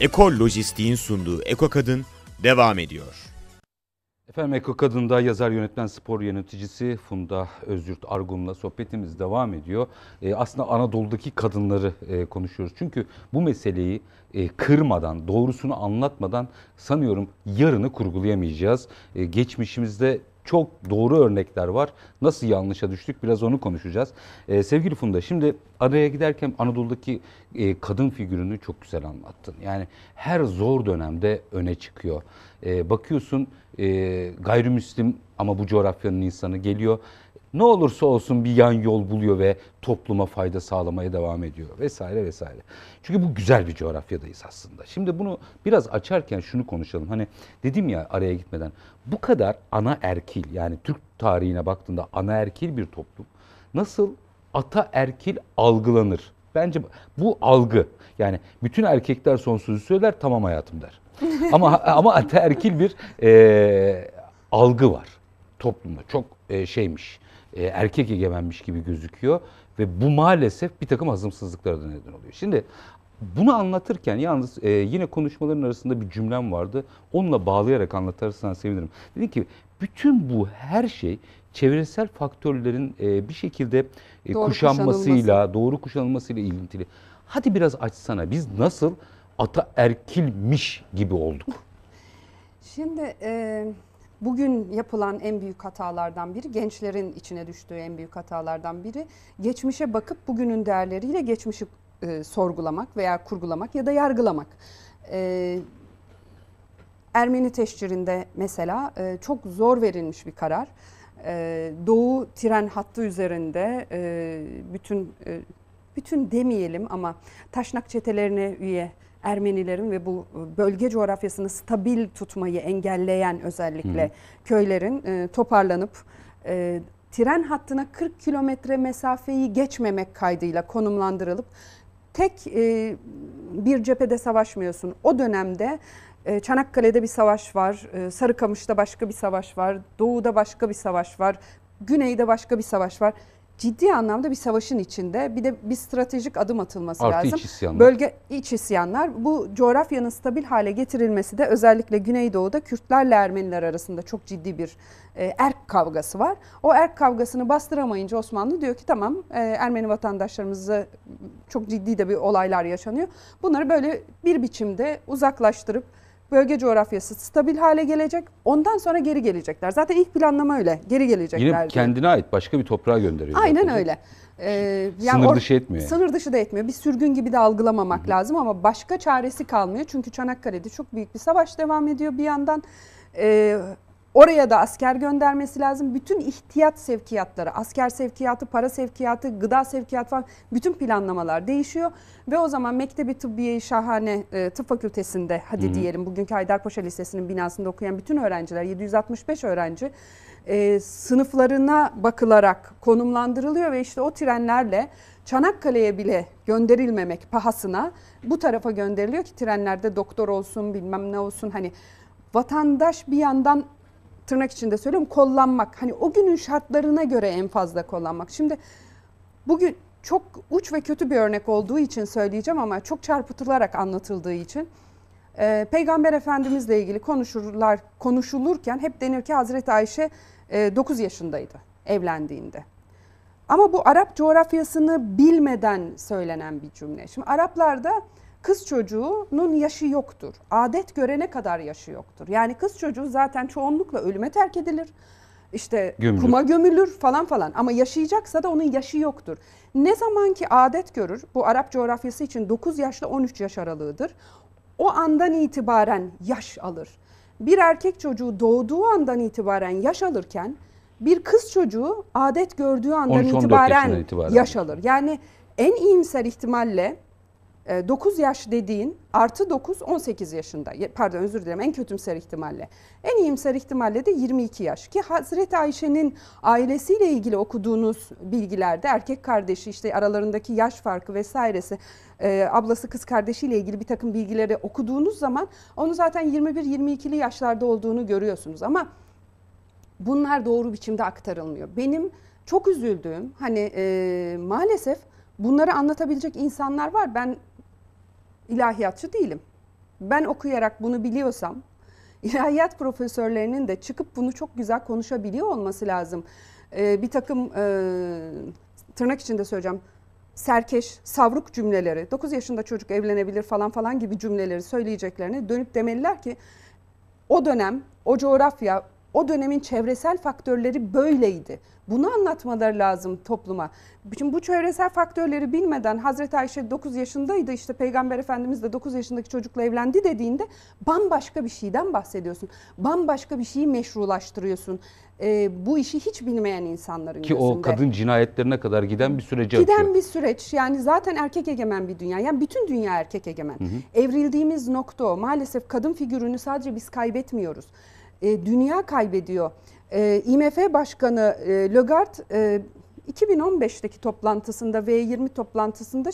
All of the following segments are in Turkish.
Eko Lojistik'in sunduğu Eko Kadın devam ediyor. Efendim Eko Kadın'da yazar yönetmen spor yöneticisi Funda Özyurt Argun'la sohbetimiz devam ediyor. E, aslında Anadolu'daki kadınları e, konuşuyoruz. Çünkü bu meseleyi e, kırmadan, doğrusunu anlatmadan sanıyorum yarını kurgulayamayacağız. E, geçmişimizde çok doğru örnekler var. Nasıl yanlışa düştük biraz onu konuşacağız. Ee, sevgili Funda şimdi araya giderken Anadolu'daki e, kadın figürünü çok güzel anlattın. Yani her zor dönemde öne çıkıyor. Ee, bakıyorsun e, gayrimüslim ama bu coğrafyanın insanı geliyor ne olursa olsun bir yan yol buluyor ve topluma fayda sağlamaya devam ediyor vesaire vesaire. Çünkü bu güzel bir coğrafyadayız aslında. Şimdi bunu biraz açarken şunu konuşalım. Hani dedim ya araya gitmeden bu kadar ana erkil yani Türk tarihine baktığında ana erkil bir toplum nasıl ata erkil algılanır? Bence bu algı. Yani bütün erkekler son söyler tamam hayatım der. ama ama erkil bir e, algı var toplumda. Çok e, şeymiş e, erkek egemenmiş gibi gözüküyor. Ve bu maalesef bir takım hazımsızlıklara da neden oluyor. Şimdi bunu anlatırken yalnız e, yine konuşmaların arasında bir cümlem vardı. Onunla bağlayarak anlatarsan sevinirim. Dedi ki bütün bu her şey çevresel faktörlerin e, bir şekilde e, doğru kuşanmasıyla, kuşanılması. doğru kuşanılmasıyla ilintili. Hadi biraz açsana biz nasıl ataerkilmiş gibi olduk? Şimdi... E bugün yapılan en büyük hatalardan biri, gençlerin içine düştüğü en büyük hatalardan biri geçmişe bakıp bugünün değerleriyle geçmişi e, sorgulamak veya kurgulamak ya da yargılamak. E, Ermeni teşcirinde mesela e, çok zor verilmiş bir karar. E, Doğu tren hattı üzerinde e, bütün e, bütün demeyelim ama taşnak çetelerine üye Ermenilerin ve bu e, bölge coğrafyasını stabil tutmayı engelleyen özellikle hı köylerin e, toparlanıp e, tren hattına 40 kilometre mesafeyi geçmemek kaydıyla konumlandırılıp tek e, bir cephede savaşmıyorsun. O dönemde e, Çanakkale'de bir savaş var, e, Sarıkamış'ta başka bir savaş var, Doğu'da başka bir savaş var, Güney'de başka bir savaş var ciddi anlamda bir savaşın içinde bir de bir stratejik adım atılması Artı lazım. Iç isyanlar. Bölge iç isyanlar. Bu coğrafyanın stabil hale getirilmesi de özellikle Güneydoğu'da Kürtlerle Ermeniler arasında çok ciddi bir e, erk kavgası var. O erk kavgasını bastıramayınca Osmanlı diyor ki tamam e, Ermeni vatandaşlarımızı çok ciddi de bir olaylar yaşanıyor. Bunları böyle bir biçimde uzaklaştırıp bölge coğrafyası stabil hale gelecek. Ondan sonra geri gelecekler. Zaten ilk planlama öyle. Geri gelecekler. Yine kendine ait başka bir toprağa gönderiyor. Aynen öyle. Ee, yani sınır dışı etmiyor. Sınır dışı da etmiyor. Bir sürgün gibi de algılamamak Hı-hı. lazım ama başka çaresi kalmıyor. Çünkü Çanakkale'de çok büyük bir savaş devam ediyor bir yandan. Ee, Oraya da asker göndermesi lazım. Bütün ihtiyat sevkiyatları, asker sevkiyatı, para sevkiyatı, gıda sevkiyatı falan bütün planlamalar değişiyor. Ve o zaman Mektebi Tıbbiye Şahane e, Tıp Fakültesi'nde hadi Hı-hı. diyelim bugünkü Haydarpaşa Lisesi'nin binasında okuyan bütün öğrenciler 765 öğrenci e, sınıflarına bakılarak konumlandırılıyor ve işte o trenlerle Çanakkale'ye bile gönderilmemek pahasına bu tarafa gönderiliyor ki trenlerde doktor olsun bilmem ne olsun hani vatandaş bir yandan tırnak içinde söylüyorum kollanmak. Hani o günün şartlarına göre en fazla kollanmak. Şimdi bugün çok uç ve kötü bir örnek olduğu için söyleyeceğim ama çok çarpıtılarak anlatıldığı için e, Peygamber Efendimizle ilgili konuşurlar konuşulurken hep denir ki Hazreti Ayşe e, 9 yaşındaydı evlendiğinde. Ama bu Arap coğrafyasını bilmeden söylenen bir cümle. Şimdi Araplarda kız çocuğunun yaşı yoktur. Adet görene kadar yaşı yoktur. Yani kız çocuğu zaten çoğunlukla ölüme terk edilir. İşte gömülür. kuma gömülür falan falan ama yaşayacaksa da onun yaşı yoktur. Ne zaman ki adet görür bu Arap coğrafyası için 9 yaşla 13 yaş aralığıdır. O andan itibaren yaş alır. Bir erkek çocuğu doğduğu andan itibaren yaş alırken bir kız çocuğu adet gördüğü andan itibaren, itibaren yaş alır. Yani en iyimser ihtimalle 9 ee, yaş dediğin artı 9 18 yaşında. Pardon özür dilerim en kötümser ihtimalle. En iyimser ihtimalle de 22 yaş. Ki Hazreti Ayşe'nin ailesiyle ilgili okuduğunuz bilgilerde erkek kardeşi işte aralarındaki yaş farkı vesairesi e, ablası kız kardeşiyle ilgili bir takım bilgileri okuduğunuz zaman onu zaten 21-22'li yaşlarda olduğunu görüyorsunuz. Ama bunlar doğru biçimde aktarılmıyor. Benim çok üzüldüğüm hani e, maalesef bunları anlatabilecek insanlar var. Ben ilahiyatçı değilim. Ben okuyarak bunu biliyorsam ilahiyat profesörlerinin de çıkıp bunu çok güzel konuşabiliyor olması lazım. Ee, bir takım e, tırnak içinde söyleyeceğim serkeş, savruk cümleleri, 9 yaşında çocuk evlenebilir falan falan gibi cümleleri söyleyeceklerini dönüp demeliler ki o dönem, o coğrafya, o dönemin çevresel faktörleri böyleydi. Bunu anlatmaları lazım topluma. Şimdi bu çevresel faktörleri bilmeden Hazreti Ayşe 9 yaşındaydı işte Peygamber Efendimiz de 9 yaşındaki çocukla evlendi dediğinde bambaşka bir şeyden bahsediyorsun. Bambaşka bir şeyi meşrulaştırıyorsun. Ee, bu işi hiç bilmeyen insanların Ki gözünde. o kadın cinayetlerine kadar giden bir sürece Giden atıyor. bir süreç yani zaten erkek egemen bir dünya. Yani bütün dünya erkek egemen. Hı hı. Evrildiğimiz nokta o. Maalesef kadın figürünü sadece biz kaybetmiyoruz e, dünya kaybediyor. E, IMF Başkanı e, Lögard e, 2015'teki toplantısında V20 toplantısında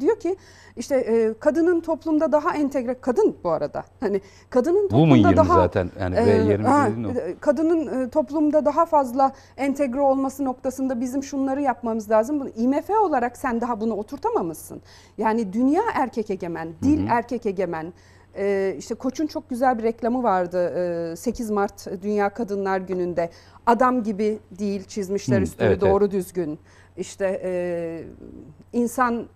diyor ki işte e, kadının toplumda daha entegre kadın bu arada hani kadının toplumda bu daha zaten yani V20 e, ha, e, kadının e, toplumda daha fazla entegre olması noktasında bizim şunları yapmamız lazım. Bunu IMF olarak sen daha bunu oturtamamışsın. Yani dünya erkek egemen, dil hı hı. erkek egemen, ee, işte Koç'un çok güzel bir reklamı vardı ee, 8 Mart Dünya Kadınlar Günü'nde. Adam gibi değil çizmişler hmm, üstüne evet, doğru evet. düzgün. İşte e, insan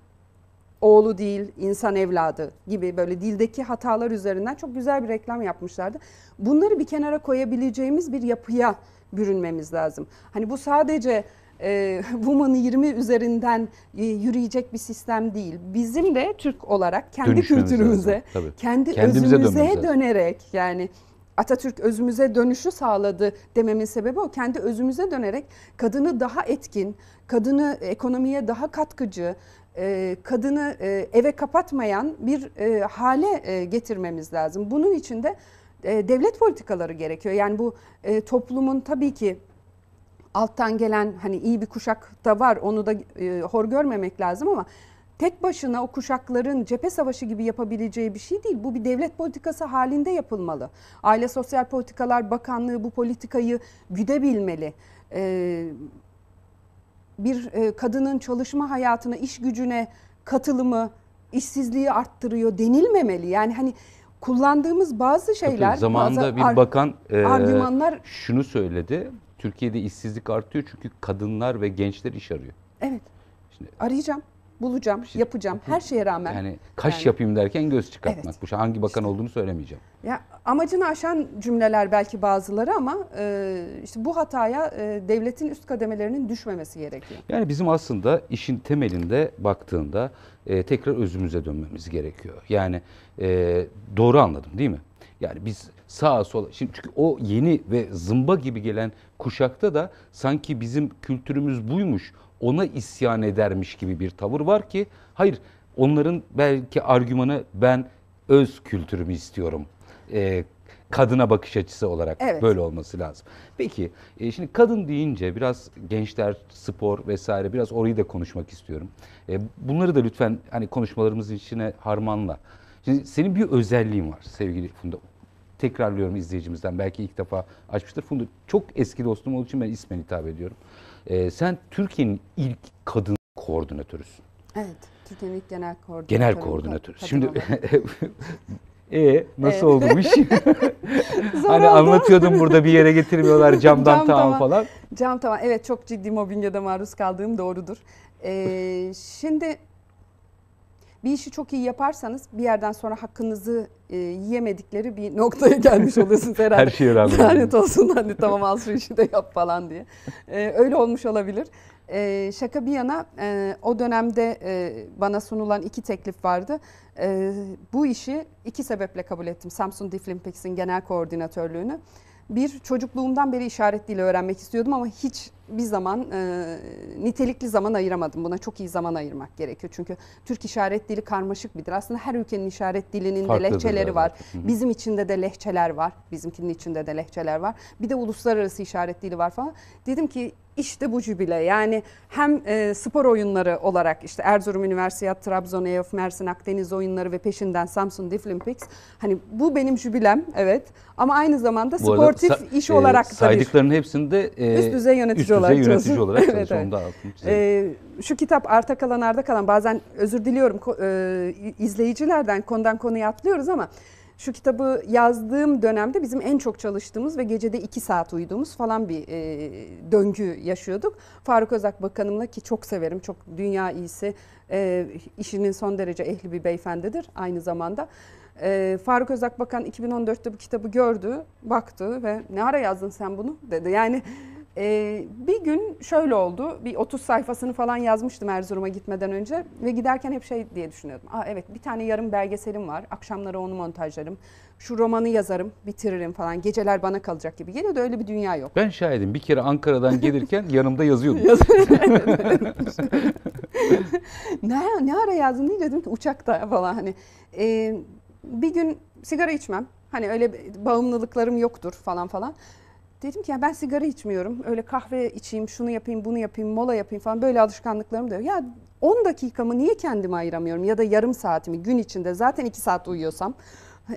oğlu değil insan evladı gibi böyle dildeki hatalar üzerinden çok güzel bir reklam yapmışlardı. Bunları bir kenara koyabileceğimiz bir yapıya bürünmemiz lazım. Hani bu sadece e, Woman'ı 20 üzerinden e, yürüyecek bir sistem değil. Bizim de Türk olarak kendi Dönüşmemiz kültürümüze, lazım, kendi Kendimize özümüze dönerek yani Atatürk özümüze dönüşü sağladı dememin sebebi o. Kendi özümüze dönerek kadını daha etkin, kadını ekonomiye daha katkıcı, e, kadını e, eve kapatmayan bir e, hale getirmemiz lazım. Bunun için de devlet politikaları gerekiyor. Yani bu toplumun tabii ki alttan gelen hani iyi bir kuşak da var onu da e, hor görmemek lazım ama tek başına o kuşakların cephe savaşı gibi yapabileceği bir şey değil. Bu bir devlet politikası halinde yapılmalı. Aile Sosyal Politikalar Bakanlığı bu politikayı güdebilmeli. Ee, bir e, kadının çalışma hayatına, iş gücüne katılımı, işsizliği arttırıyor denilmemeli. Yani hani kullandığımız bazı şeyler... Tabii, zamanında bazı bir bakan e, argümanlar şunu söyledi. Türkiye'de işsizlik artıyor çünkü kadınlar ve gençler iş arıyor. Evet. Şimdi arayacağım, bulacağım, şimdi, yapacağım her şeye rağmen. Yani kaş yani, yapayım derken göz çıkartmak. Evet. Bu hangi bakan işte, olduğunu söylemeyeceğim. Ya amacını aşan cümleler belki bazıları ama e, işte bu hataya e, devletin üst kademelerinin düşmemesi gerekiyor. Yani bizim aslında işin temelinde baktığında e, tekrar özümüze dönmemiz gerekiyor. Yani e, doğru anladım değil mi? Yani biz sağa sola. Şimdi çünkü o yeni ve zımba gibi gelen kuşakta da sanki bizim kültürümüz buymuş, ona isyan edermiş gibi bir tavır var ki hayır onların belki argümanı ben öz kültürümü istiyorum. Ee, kadına bakış açısı olarak evet. böyle olması lazım. Peki e, şimdi kadın deyince biraz gençler, spor vesaire biraz orayı da konuşmak istiyorum. E, bunları da lütfen hani konuşmalarımızın içine harmanla. Şimdi senin bir özelliğin var sevgili Funda tekrarlıyorum izleyicimizden. Belki ilk defa açmıştır. Fundu çok eski dostum olduğu için ben ismen hitap ediyorum. Ee, sen Türkiye'nin ilk kadın koordinatörüsün. Evet. Türkiye'nin ilk genel koordinatörü. Genel koordinatörü. Şimdi E nasıl evet. oldu hani oldu. anlatıyordum burada bir yere getirmiyorlar camdan cam tavan falan. Cam tamam evet çok ciddi mobbinge de maruz kaldığım doğrudur. Ee, şimdi bir işi çok iyi yaparsanız bir yerden sonra hakkınızı e, yiyemedikleri bir noktaya gelmiş oluyorsunuz herhalde. Her şeyi rağmen. Lanet olsun hani tamam al şu işi de yap falan diye. E, öyle olmuş olabilir. E, şaka bir yana e, o dönemde e, bana sunulan iki teklif vardı. E, bu işi iki sebeple kabul ettim. Samsung Diflimpix'in genel koordinatörlüğünü bir çocukluğumdan beri işaret dili öğrenmek istiyordum ama hiç bir zaman e, nitelikli zaman ayıramadım. Buna çok iyi zaman ayırmak gerekiyor. Çünkü Türk işaret dili karmaşık bir dil. Aslında her ülkenin işaret dilinin Farklıdır de lehçeleri var. Hı-hı. Bizim içinde de lehçeler var. Bizimkinin içinde de lehçeler var. Bir de uluslararası işaret dili var falan. Dedim ki işte bu jübile yani hem e, spor oyunları olarak işte Erzurum Üniversitesi, Trabzon EOF, Mersin Akdeniz oyunları ve peşinden Samsun Diflimpics. Hani bu benim jübilem evet ama aynı zamanda bu sportif arada, iş e, olarak da Saydıklarının bir, hepsinde e, üst düzey yönetici üst düzey olarak yönetici olarak evet, evet. E, şu kitap arta kalan arda kalan bazen özür diliyorum e, izleyicilerden konudan konuya atlıyoruz ama şu kitabı yazdığım dönemde bizim en çok çalıştığımız ve gecede iki saat uyuduğumuz falan bir e, döngü yaşıyorduk. Faruk Özak Bakanımla ki çok severim, çok dünya iyisi, e, işinin son derece ehli bir beyefendidir aynı zamanda. E, Faruk Özak Bakan 2014'te bu kitabı gördü, baktı ve ne ara yazdın sen bunu dedi. Yani ee, bir gün şöyle oldu. Bir 30 sayfasını falan yazmıştım Erzurum'a gitmeden önce ve giderken hep şey diye düşünüyordum. Aa evet bir tane yarım belgeselim var. Akşamları onu montajlarım. Şu romanı yazarım, bitiririm falan. Geceler bana kalacak gibi. Yine de öyle bir dünya yok. Ben şahidim. Bir kere Ankara'dan gelirken yanımda yazıyordum. ne, ne ara yazdım diye dedim ki uçakta falan hani. Ee, bir gün sigara içmem. Hani öyle bağımlılıklarım yoktur falan falan dedim ki ya ben sigara içmiyorum. Öyle kahve içeyim, şunu yapayım, bunu yapayım, mola yapayım falan böyle alışkanlıklarım da yok. Ya 10 dakikamı niye kendime ayıramıyorum ya da yarım saatimi gün içinde zaten 2 saat uyuyorsam.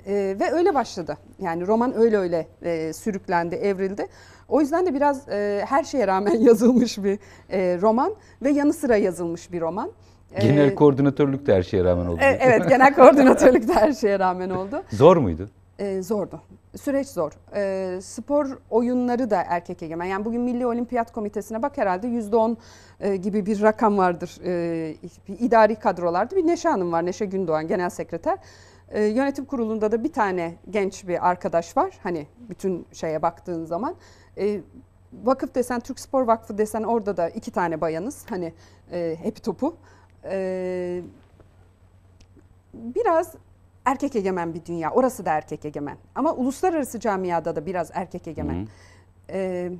E, ve öyle başladı. Yani roman öyle öyle e, sürüklendi, evrildi. O yüzden de biraz e, her şeye rağmen yazılmış bir e, roman ve yanı sıra yazılmış bir roman. E, genel ee, koordinatörlük de her şeye rağmen oldu. E, evet, genel koordinatörlük de her şeye rağmen oldu. Zor muydu? e, zordu. Süreç zor. E, spor oyunları da erkek egemen. Yani bugün Milli Olimpiyat Komitesi'ne bak herhalde yüzde on e, gibi bir rakam vardır. E, bir idari kadrolarda bir Neşe Hanım var. Neşe Gündoğan genel sekreter. E, yönetim kurulunda da bir tane genç bir arkadaş var. Hani bütün şeye baktığın zaman. E, vakıf desen, Türk Spor Vakfı desen orada da iki tane bayanız. Hani e, hep topu. E, biraz erkek egemen bir dünya. Orası da erkek egemen. Ama uluslararası camiada da biraz erkek egemen. Hı ee,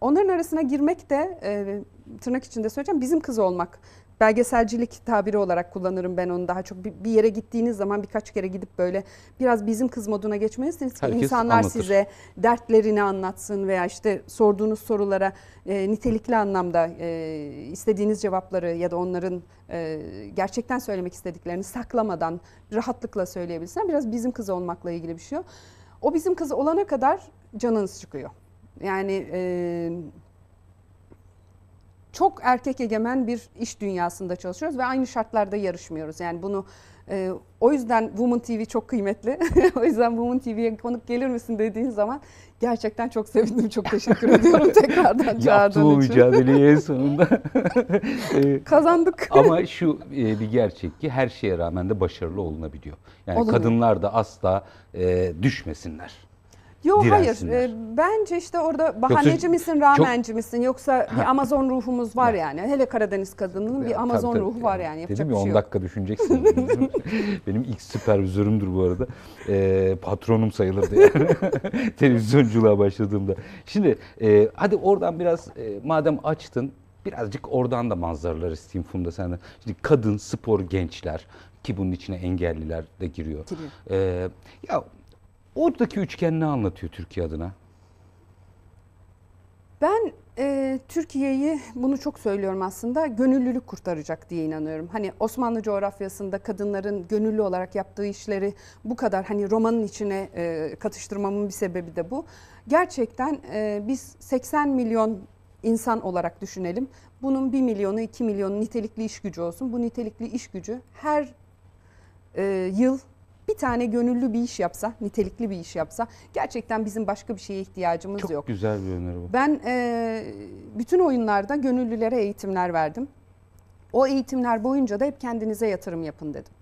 onların arasına girmek de e, tırnak içinde söyleyeceğim bizim kız olmak belgeselcilik tabiri olarak kullanırım ben onu daha çok. Bir, yere gittiğiniz zaman birkaç kere gidip böyle biraz bizim kız moduna geçmelisiniz ki insanlar anlatır. size dertlerini anlatsın veya işte sorduğunuz sorulara e, nitelikli anlamda e, istediğiniz cevapları ya da onların e, gerçekten söylemek istediklerini saklamadan rahatlıkla söyleyebilsinler. Biraz bizim kız olmakla ilgili bir şey. O bizim kız olana kadar canınız çıkıyor. Yani e, çok erkek egemen bir iş dünyasında çalışıyoruz ve aynı şartlarda yarışmıyoruz. Yani bunu e, o yüzden Woman TV çok kıymetli. o yüzden Woman TV'ye konuk gelir misin dediğin zaman gerçekten çok sevindim. Çok teşekkür ediyorum tekrardan çağırdığın için. Yaptığı mücadeleyi en sonunda. E, Kazandık. Ama şu e, bir gerçek ki her şeye rağmen de başarılı olunabiliyor. Yani Olabilir. kadınlar da asla e, düşmesinler. Yok hayır. E, bence işte orada bahaneci misin, ramenci çok... misin yoksa bir Amazon ruhumuz var yani. Hele Karadeniz kadının ya, bir Amazon tabii, ruhu tabii, var yani. Dedim ya 10 şey dakika düşüneceksin. Benim ilk süpervizörümdür bu arada. E, patronum sayılırdı yani. televizyonculuğa başladığımda. Şimdi e, hadi oradan biraz e, madem açtın birazcık oradan da manzaralar isteyeyim Funda senden. Şimdi kadın, spor, gençler ki bunun içine engelliler de giriyor. giriyor. E, ya Oradaki üçgen ne anlatıyor Türkiye adına? Ben e, Türkiye'yi bunu çok söylüyorum aslında gönüllülük kurtaracak diye inanıyorum. Hani Osmanlı coğrafyasında kadınların gönüllü olarak yaptığı işleri bu kadar hani romanın içine e, katıştırmamın bir sebebi de bu. Gerçekten e, biz 80 milyon insan olarak düşünelim. Bunun 1 milyonu 2 milyonu nitelikli iş gücü olsun. Bu nitelikli iş gücü her e, yıl bir tane gönüllü bir iş yapsa, nitelikli bir iş yapsa gerçekten bizim başka bir şeye ihtiyacımız Çok yok. Çok güzel bir öneri bu. Ben e, bütün oyunlarda gönüllülere eğitimler verdim. O eğitimler boyunca da hep kendinize yatırım yapın dedim.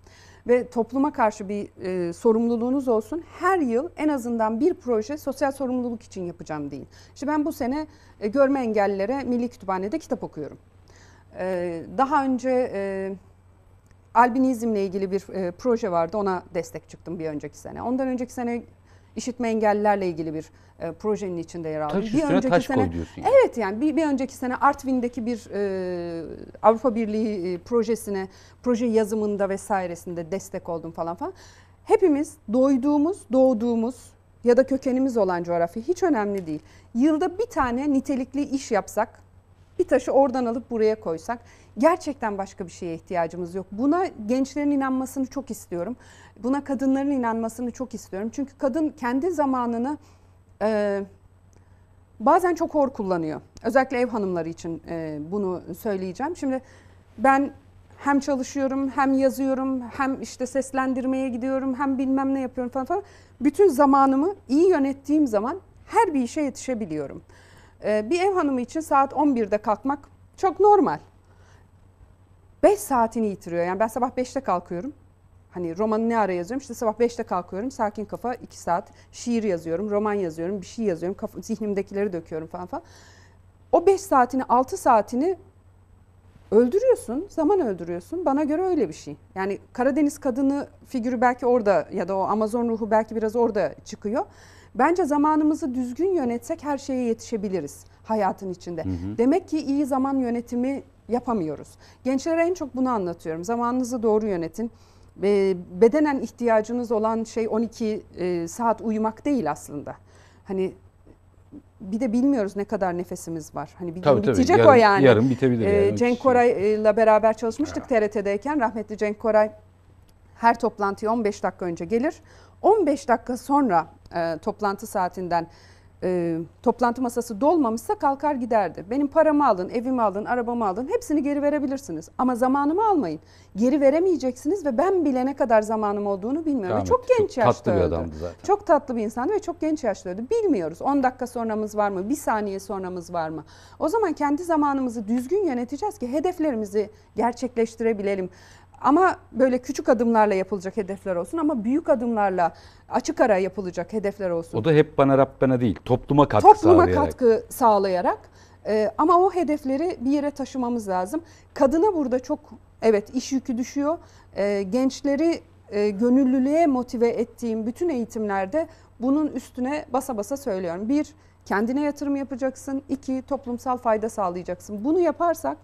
Ve topluma karşı bir e, sorumluluğunuz olsun. Her yıl en azından bir proje sosyal sorumluluk için yapacağım deyin. İşte ben bu sene e, görme engellilere Milli Kütüphane'de kitap okuyorum. E, daha önce... E, albinizmle ilgili bir e, proje vardı. Ona destek çıktım bir önceki sene. Ondan önceki sene işitme engellilerle ilgili bir e, projenin içinde yer aldım. Taş bir önceki taş sene Yani. Evet yani bir, bir önceki sene Artvin'deki bir e, Avrupa Birliği e, projesine, proje yazımında vesairesinde destek oldum falan falan. Hepimiz doyduğumuz, doğduğumuz ya da kökenimiz olan coğrafya hiç önemli değil. Yılda bir tane nitelikli iş yapsak, bir taşı oradan alıp buraya koysak Gerçekten başka bir şeye ihtiyacımız yok. Buna gençlerin inanmasını çok istiyorum. Buna kadınların inanmasını çok istiyorum. Çünkü kadın kendi zamanını e, bazen çok hor kullanıyor. Özellikle ev hanımları için e, bunu söyleyeceğim. Şimdi ben hem çalışıyorum hem yazıyorum hem işte seslendirmeye gidiyorum hem bilmem ne yapıyorum falan falan. Bütün zamanımı iyi yönettiğim zaman her bir işe yetişebiliyorum. E, bir ev hanımı için saat 11'de kalkmak çok normal. 5 saatini yitiriyor. Yani ben sabah 5'te kalkıyorum. Hani romanı ne ara yazıyorum? İşte sabah 5'te kalkıyorum. Sakin kafa 2 saat. Şiir yazıyorum, roman yazıyorum, bir şey yazıyorum. Kafa, zihnimdekileri döküyorum falan falan. O 5 saatini, 6 saatini öldürüyorsun, zaman öldürüyorsun. Bana göre öyle bir şey. Yani Karadeniz kadını figürü belki orada ya da o Amazon ruhu belki biraz orada çıkıyor. Bence zamanımızı düzgün yönetsek her şeye yetişebiliriz hayatın içinde. Hı hı. Demek ki iyi zaman yönetimi yapamıyoruz. Gençlere en çok bunu anlatıyorum. Zamanınızı doğru yönetin. Bedenen ihtiyacınız olan şey 12 e, saat uyumak değil aslında. Hani bir de bilmiyoruz ne kadar nefesimiz var. Hani bir tabii, gün tabii. bitecek yarın, o yani. Yarın bitebilir. E, yani. Cenk Koray'la e, beraber çalışmıştık ha. TRT'deyken. Rahmetli Cenk Koray her toplantıya 15 dakika önce gelir. 15 dakika sonra e, toplantı saatinden e, toplantı masası dolmamışsa kalkar giderdi. Benim paramı alın, evimi alın, arabamı alın hepsini geri verebilirsiniz. Ama zamanımı almayın. Geri veremeyeceksiniz ve ben bile ne kadar zamanım olduğunu bilmiyorum. Rahmet, çok genç çok yaşta tatlı öldü. bir adamdı zaten. Çok tatlı bir insandı ve çok genç yaşta öldü. Bilmiyoruz 10 dakika sonramız var mı, 1 saniye sonramız var mı? O zaman kendi zamanımızı düzgün yöneteceğiz ki hedeflerimizi gerçekleştirebilelim. Ama böyle küçük adımlarla yapılacak hedefler olsun ama büyük adımlarla açık ara yapılacak hedefler olsun. O da hep bana Rabbena değil, topluma katkı topluma sağlayarak. Topluma katkı sağlayarak ee, ama o hedefleri bir yere taşımamız lazım. Kadına burada çok evet iş yükü düşüyor. Ee, gençleri e, gönüllülüğe motive ettiğim bütün eğitimlerde bunun üstüne basa basa söylüyorum. Bir, kendine yatırım yapacaksın. İki toplumsal fayda sağlayacaksın. Bunu yaparsak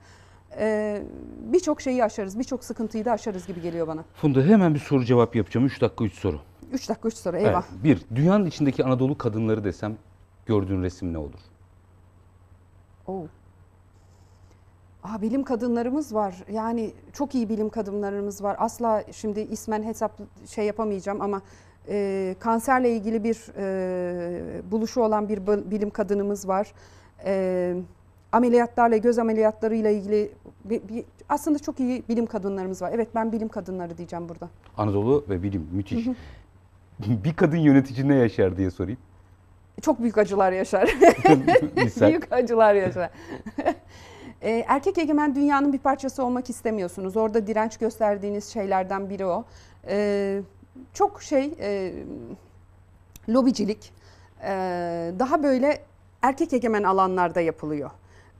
e, birçok şeyi aşarız, birçok sıkıntıyı da aşarız gibi geliyor bana. Funda hemen bir soru cevap yapacağım. 3 dakika 3 soru. 3 dakika 3 soru eyvah. Evet, bir, dünyanın içindeki Anadolu kadınları desem gördüğün resim ne olur? Oo. Oh. Aa, bilim kadınlarımız var. Yani çok iyi bilim kadınlarımız var. Asla şimdi ismen hesap şey yapamayacağım ama e, kanserle ilgili bir e, buluşu olan bir bilim kadınımız var. Evet ameliyatlarla, göz ameliyatlarıyla ilgili bir, bir, aslında çok iyi bilim kadınlarımız var. Evet ben bilim kadınları diyeceğim burada. Anadolu ve bilim müthiş. bir kadın yönetici ne yaşar diye sorayım. Çok büyük acılar yaşar. büyük acılar yaşar. E, erkek egemen dünyanın bir parçası olmak istemiyorsunuz. Orada direnç gösterdiğiniz şeylerden biri o. E, çok şey e, lobicilik e, daha böyle erkek egemen alanlarda yapılıyor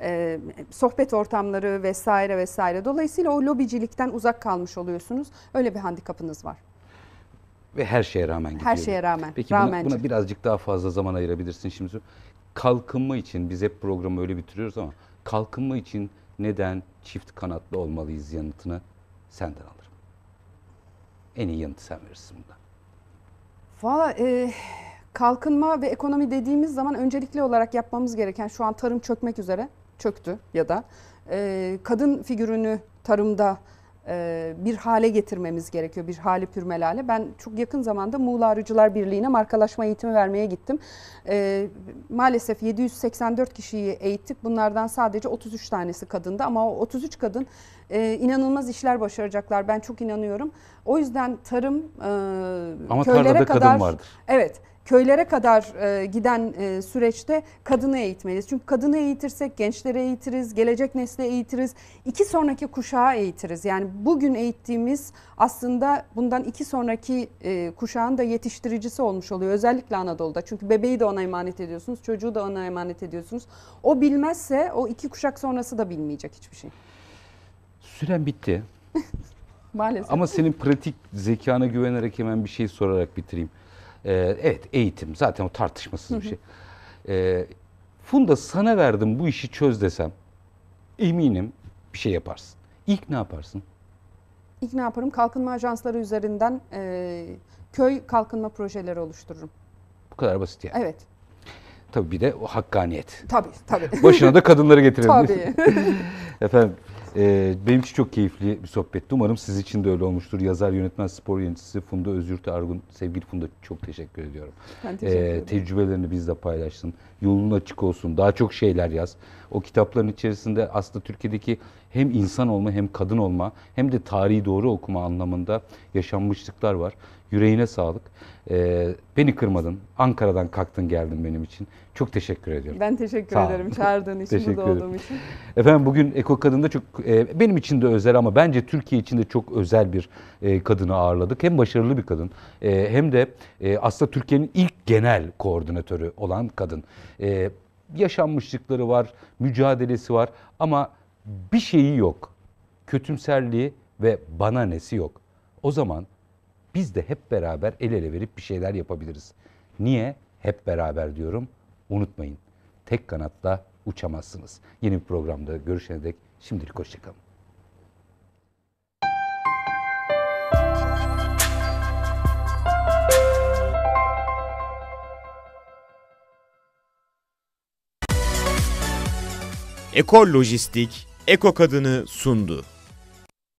e, sohbet ortamları vesaire vesaire. Dolayısıyla o lobicilikten uzak kalmış oluyorsunuz. Öyle bir handikapınız var. Ve her şeye rağmen gidiyor. Her şeye rağmen. Peki buna, buna birazcık daha fazla zaman ayırabilirsin şimdi. Kalkınma için biz hep programı öyle bitiriyoruz ama kalkınma için neden çift kanatlı olmalıyız yanıtını senden alırım. En iyi yanıtı sen verirsin buna. Valla e, kalkınma ve ekonomi dediğimiz zaman öncelikli olarak yapmamız gereken şu an tarım çökmek üzere çöktü ya da e, kadın figürünü tarımda e, bir hale getirmemiz gerekiyor. Bir hali pürmelale. Ben çok yakın zamanda Muğla Arıcılar Birliği'ne markalaşma eğitimi vermeye gittim. E, maalesef 784 kişiyi eğittik. Bunlardan sadece 33 tanesi kadındı. ama o 33 kadın e, inanılmaz işler başaracaklar. Ben çok inanıyorum. O yüzden tarım e, ama köylere kadar... Ama tarlada kadın vardır. Evet köylere kadar e, giden e, süreçte kadını eğitmeliyiz. Çünkü kadını eğitirsek gençlere eğitiriz, gelecek nesle eğitiriz, iki sonraki kuşağı eğitiriz. Yani bugün eğittiğimiz aslında bundan iki sonraki e, kuşağın da yetiştiricisi olmuş oluyor. Özellikle Anadolu'da. Çünkü bebeği de ona emanet ediyorsunuz, çocuğu da ona emanet ediyorsunuz. O bilmezse o iki kuşak sonrası da bilmeyecek hiçbir şey. Süren bitti. Maalesef. Ama senin pratik zekana güvenerek hemen bir şey sorarak bitireyim. Ee, evet eğitim zaten o tartışmasız bir şey. Ee, Funda sana verdim bu işi çöz desem eminim bir şey yaparsın. İlk ne yaparsın? İlk ne yaparım? Kalkınma ajansları üzerinden e, köy kalkınma projeleri oluştururum. Bu kadar basit yani. Evet. Tabii bir de o hakkaniyet. Tabii tabii. Başına da kadınları getirelim. tabii. Efendim ee, benim için çok keyifli bir sohbetti. Umarım siz için de öyle olmuştur. Yazar, yönetmen, spor yöneticisi Funda Özgürte Argun. Sevgili Funda çok teşekkür ediyorum. Ben teşekkür ee, ederim. tecrübelerini bizle paylaştın. Yolun açık olsun. Daha çok şeyler yaz. O kitapların içerisinde aslında Türkiye'deki hem insan olma hem kadın olma hem de tarihi doğru okuma anlamında yaşanmışlıklar var. Yüreğine sağlık. Ee, beni kırmadın. Ankara'dan kalktın geldin benim için. Çok teşekkür ediyorum. Ben teşekkür Sağ ederim çağırdığın için, teşekkür burada olduğum için. Efendim bugün Eko Kadın'da çok e, benim için de özel ama bence Türkiye için de çok özel bir e, kadını ağırladık. Hem başarılı bir kadın e, hem de e, aslında Türkiye'nin ilk genel koordinatörü olan kadın. E, yaşanmışlıkları var, mücadelesi var ama bir şeyi yok. Kötümserliği ve bana nesi yok. O zaman biz de hep beraber el ele verip bir şeyler yapabiliriz. Niye? Hep beraber diyorum. Unutmayın. Tek kanatla uçamazsınız. Yeni bir programda görüşene dek şimdilik hoşçakalın. Ekol Lojistik, Eko Kadını sundu.